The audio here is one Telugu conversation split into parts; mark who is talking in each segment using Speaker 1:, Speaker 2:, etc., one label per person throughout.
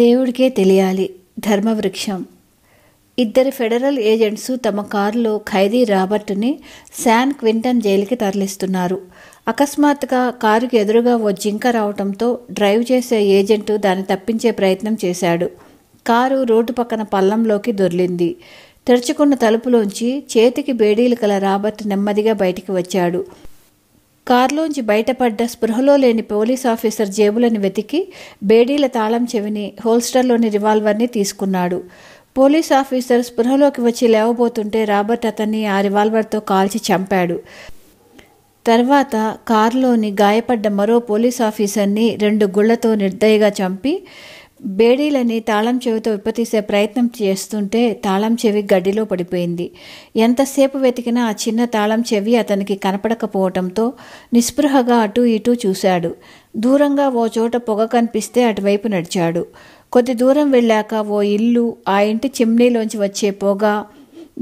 Speaker 1: దేవుడికే తెలియాలి ధర్మవృక్షం ఇద్దరు ఫెడరల్ ఏజెంట్స్ తమ కారులో ఖైదీ రాబర్ట్ని శాన్ క్వింటన్ జైలుకి తరలిస్తున్నారు అకస్మాత్తుగా కారుకి ఎదురుగా ఓ జింక రావడంతో డ్రైవ్ చేసే ఏజెంట్ దాన్ని తప్పించే ప్రయత్నం చేశాడు కారు రోడ్డు పక్కన పల్లంలోకి దొర్లింది తెరుచుకున్న తలుపులోంచి చేతికి బేడీలు కల రాబర్ట్ నెమ్మదిగా బయటికి వచ్చాడు కారులోంచి బయటపడ్డ స్పృహలో లేని పోలీస్ ఆఫీసర్ జేబులను వెతికి బేడీల తాళం చెవిని హోల్స్టర్లోని రివాల్వర్ని తీసుకున్నాడు పోలీస్ ఆఫీసర్ స్పృహలోకి వచ్చి లేవబోతుంటే రాబర్ట్ అతన్ని ఆ రివాల్వర్తో కాల్చి చంపాడు తర్వాత కారులోని గాయపడ్డ మరో పోలీస్ ఆఫీసర్ని రెండు గుళ్లతో నిర్దయగా చంపి బేడీలని తాళం చెవితో విప్పతీసే ప్రయత్నం చేస్తుంటే తాళం చెవి గడ్డిలో పడిపోయింది ఎంతసేపు వెతికినా ఆ చిన్న తాళం చెవి అతనికి కనపడకపోవటంతో నిస్పృహగా అటు ఇటు చూశాడు దూరంగా ఓ చోట పొగ కనిపిస్తే అటువైపు నడిచాడు కొద్ది దూరం వెళ్ళాక ఓ ఇల్లు ఆ ఇంటి చిమ్నీలోంచి వచ్చే పొగ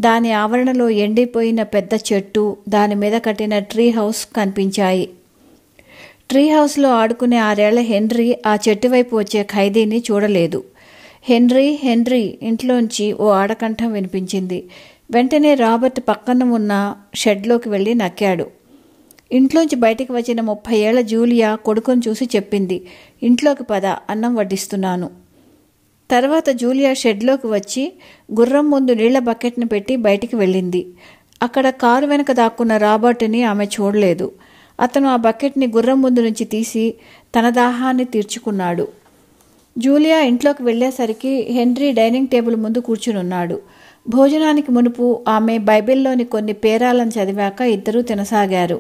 Speaker 1: దాని ఆవరణలో ఎండిపోయిన పెద్ద చెట్టు దాని మీద కట్టిన ట్రీ హౌస్ కనిపించాయి ట్రీ హౌస్లో ఆడుకునే ఆరేళ్ల హెన్రీ ఆ చెట్టు వైపు వచ్చే ఖైదీని చూడలేదు హెన్రీ హెన్రీ ఇంట్లోంచి ఓ ఆడకంఠం వినిపించింది వెంటనే రాబర్ట్ పక్కన ఉన్న షెడ్లోకి వెళ్ళి నక్కాడు ఇంట్లోంచి బయటకు వచ్చిన ముప్పై ఏళ్ల జూలియా కొడుకును చూసి చెప్పింది ఇంట్లోకి పద అన్నం వడ్డిస్తున్నాను తర్వాత జూలియా షెడ్లోకి వచ్చి గుర్రం ముందు నీళ్ల బకెట్ను పెట్టి బయటికి వెళ్ళింది అక్కడ కారు వెనక దాక్కున్న రాబర్ట్ని ఆమె చూడలేదు అతను ఆ బకెట్ని గుర్రం ముందు నుంచి తీసి తన దాహాన్ని తీర్చుకున్నాడు జూలియా ఇంట్లోకి వెళ్ళేసరికి హెన్రీ డైనింగ్ టేబుల్ ముందు కూర్చునున్నాడు భోజనానికి మునుపు ఆమె బైబిల్లోని కొన్ని పేరాలను చదివాక ఇద్దరూ తినసాగారు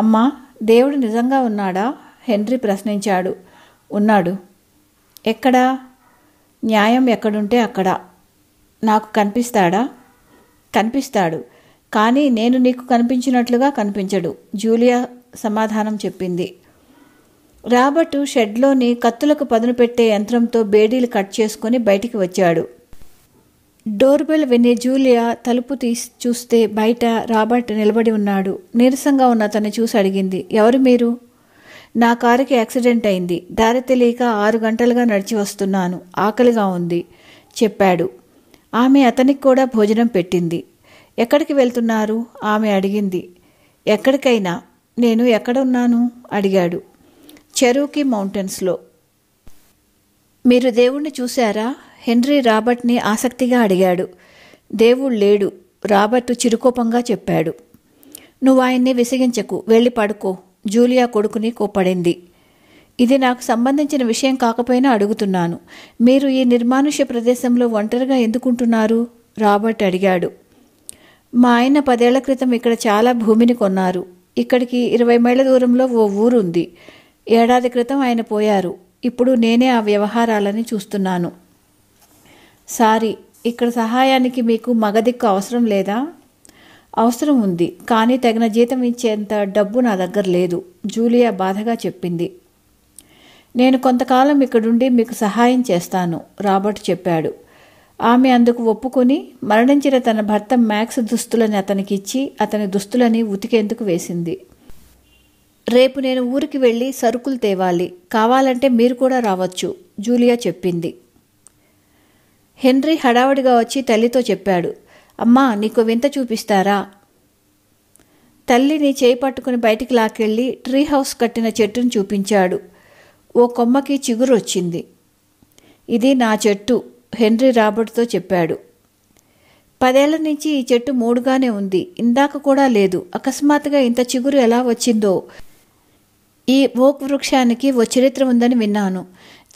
Speaker 1: అమ్మా దేవుడు నిజంగా ఉన్నాడా హెన్రీ ప్రశ్నించాడు ఉన్నాడు ఎక్కడా న్యాయం ఎక్కడుంటే అక్కడ నాకు కనిపిస్తాడా కనిపిస్తాడు కానీ నేను నీకు కనిపించినట్లుగా కనిపించడు జూలియా సమాధానం చెప్పింది రాబర్టు షెడ్లోని కత్తులకు పదును పెట్టే యంత్రంతో బేడీలు కట్ చేసుకుని బయటికి వచ్చాడు డోర్బెల్ విని జూలియా తలుపు తీసి చూస్తే బయట రాబర్ట్ నిలబడి ఉన్నాడు నీరసంగా ఉన్న అతన్ని చూసి అడిగింది ఎవరు మీరు నా కారుకి యాక్సిడెంట్ అయింది దారి తెలియక ఆరు గంటలుగా నడిచి వస్తున్నాను ఆకలిగా ఉంది చెప్పాడు ఆమె అతనికి కూడా భోజనం పెట్టింది ఎక్కడికి వెళ్తున్నారు ఆమె అడిగింది ఎక్కడికైనా నేను ఎక్కడున్నాను అడిగాడు చెరూకి మౌంటైన్స్లో మీరు దేవుణ్ణి చూశారా హెన్రీ రాబర్ట్ని ఆసక్తిగా అడిగాడు దేవుడు లేడు రాబర్ట్ చిరుకోపంగా చెప్పాడు నువ్వు ఆయన్ని విసిగించకు వెళ్ళి పడుకో జూలియా కొడుకుని కోప్పడింది ఇది నాకు సంబంధించిన విషయం కాకపోయినా అడుగుతున్నాను మీరు ఈ నిర్మానుష్య ప్రదేశంలో ఒంటరిగా ఎందుకుంటున్నారు రాబర్ట్ అడిగాడు మా ఆయన పదేళ్ల క్రితం ఇక్కడ చాలా భూమిని కొన్నారు ఇక్కడికి ఇరవై మైళ్ళ దూరంలో ఓ ఊరు ఉంది ఏడాది క్రితం ఆయన పోయారు ఇప్పుడు నేనే ఆ వ్యవహారాలని చూస్తున్నాను సారీ ఇక్కడ సహాయానికి మీకు మగదిక్కు అవసరం లేదా అవసరం ఉంది కానీ తగిన జీతం ఇచ్చేంత డబ్బు నా దగ్గర లేదు జూలియా బాధగా చెప్పింది నేను కొంతకాలం ఇక్కడుండి మీకు సహాయం చేస్తాను రాబర్ట్ చెప్పాడు ఆమె అందుకు ఒప్పుకొని మరణించిన తన భర్త మ్యాక్స్ దుస్తులని అతనికిచ్చి అతని దుస్తులని ఉతికేందుకు వేసింది రేపు నేను ఊరికి వెళ్ళి సరుకులు తేవాలి కావాలంటే మీరు కూడా రావచ్చు జూలియా చెప్పింది హెన్రీ హడావడిగా వచ్చి తల్లితో చెప్పాడు అమ్మా నీకు వింత చూపిస్తారా తల్లిని చేయి పట్టుకుని బయటికి లాకెళ్ళి ట్రీ హౌస్ కట్టిన చెట్టును చూపించాడు ఓ కొమ్మకి చిగురు వచ్చింది ఇది నా చెట్టు హెన్రీ రాబర్ట్తో చెప్పాడు పదేళ్ల నుంచి ఈ చెట్టు మూడుగానే ఉంది ఇందాక కూడా లేదు అకస్మాత్తుగా ఇంత చిగురు ఎలా వచ్చిందో ఈ ఓక్ వృక్షానికి ఓ చరిత్ర ఉందని విన్నాను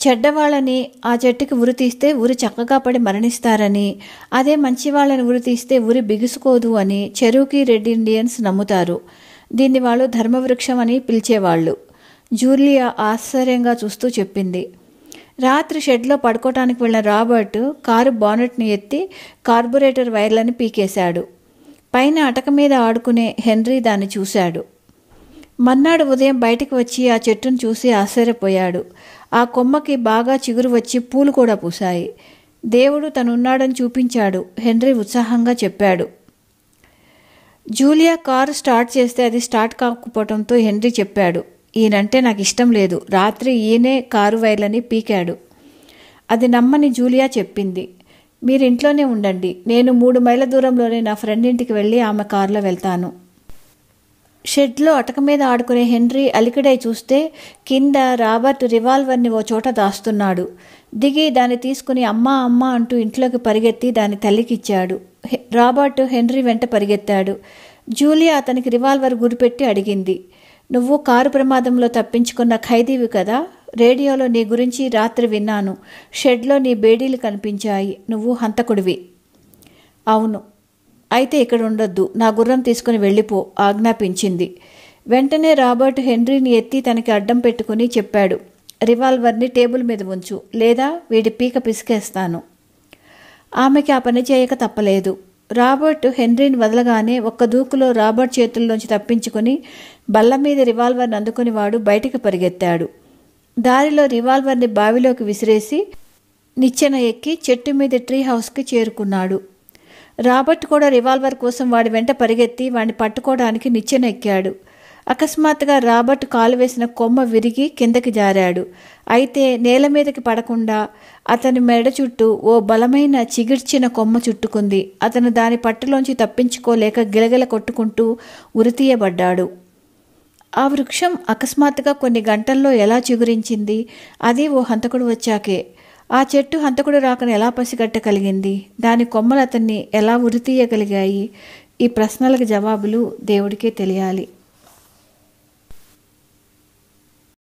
Speaker 1: చెడ్డవాళ్ళని ఆ చెట్టుకి ఉరి తీస్తే ఉరి చక్కగా పడి మరణిస్తారని అదే మంచివాళ్ళని ఉరి తీస్తే ఉరి బిగుసుకోదు అని చెరువుకి రెడ్ ఇండియన్స్ నమ్ముతారు దీన్ని వాళ్ళు ధర్మవృక్షం అని పిలిచేవాళ్ళు జూలియా ఆశ్చర్యంగా చూస్తూ చెప్పింది రాత్రి షెడ్లో పడుకోవటానికి వెళ్ళిన రాబర్టు కారు బానెట్ను ఎత్తి కార్బొరేటర్ వైర్లను పీకేశాడు పైన అటక మీద ఆడుకునే హెన్రీ దాన్ని చూశాడు మన్నాడు ఉదయం బయటకు వచ్చి ఆ చెట్టును చూసి ఆశ్చర్యపోయాడు ఆ కొమ్మకి బాగా చిగురు వచ్చి పూలు కూడా పూశాయి దేవుడు తనున్నాడని చూపించాడు హెన్రీ ఉత్సాహంగా చెప్పాడు జూలియా కారు స్టార్ట్ చేస్తే అది స్టార్ట్ కాకపోవడంతో హెన్రీ చెప్పాడు ఈయనంటే నాకు ఇష్టం లేదు రాత్రి ఈయనే కారు వైర్లని పీకాడు అది నమ్మని జూలియా చెప్పింది మీరు ఇంట్లోనే ఉండండి నేను మూడు మైళ్ళ దూరంలోనే నా ఫ్రెండ్ ఇంటికి వెళ్ళి ఆమె కారులో వెళ్తాను షెడ్లో అటక మీద ఆడుకునే హెన్రీ అలికిడై చూస్తే కింద రాబర్ట్ రివాల్వర్ని ఓ చోట దాస్తున్నాడు దిగి దాన్ని తీసుకుని అమ్మా అమ్మ అంటూ ఇంట్లోకి పరిగెత్తి దాన్ని తల్లికిచ్చాడు రాబర్ట్ హెన్రీ వెంట పరిగెత్తాడు జూలియా అతనికి రివాల్వర్ గురిపెట్టి అడిగింది నువ్వు కారు ప్రమాదంలో తప్పించుకున్న ఖైదీవి కదా రేడియోలో నీ గురించి రాత్రి విన్నాను షెడ్లో నీ బేడీలు కనిపించాయి నువ్వు హంతకుడివి అవును అయితే ఇక్కడ ఉండొద్దు నా గుర్రం తీసుకుని వెళ్ళిపో ఆజ్ఞాపించింది వెంటనే రాబర్ట్ హెన్రీని ఎత్తి తనకి అడ్డం పెట్టుకుని చెప్పాడు రివాల్వర్ని టేబుల్ మీద ఉంచు లేదా వీడి పీక పిసికేస్తాను ఆమెకి ఆ పని చేయక తప్పలేదు రాబర్ట్ హెన్రీని వదలగానే ఒక్క దూకులో రాబర్ట్ చేతుల్లోంచి తప్పించుకుని బల్ల మీద రివాల్వర్ని అందుకుని వాడు బయటకు పరిగెత్తాడు దారిలో రివాల్వర్ని బావిలోకి విసిరేసి నిచ్చెన ఎక్కి చెట్టు మీద ట్రీ హౌస్కి చేరుకున్నాడు రాబర్ట్ కూడా రివాల్వర్ కోసం వాడి వెంట పరిగెత్తి వాడిని పట్టుకోవడానికి నిచ్చెన ఎక్కాడు అకస్మాత్తుగా రాబర్ట్ కాలు వేసిన కొమ్మ విరిగి కిందకి జారాడు అయితే నేల మీదకి పడకుండా అతని మెడ చుట్టూ ఓ బలమైన చిగిర్చిన కొమ్మ చుట్టుకుంది అతను దాని పట్టులోంచి తప్పించుకోలేక గిలగిల కొట్టుకుంటూ ఉరితీయబడ్డాడు ఆ వృక్షం అకస్మాత్తుగా కొన్ని గంటల్లో ఎలా చిగురించింది అది ఓ హంతకుడు వచ్చాకే ఆ చెట్టు హంతకుడు రాకను ఎలా పసిగట్టగలిగింది దాని కొమ్మలు అతన్ని ఎలా ఉరితీయగలిగాయి ఈ ప్రశ్నలకు జవాబులు దేవుడికే తెలియాలి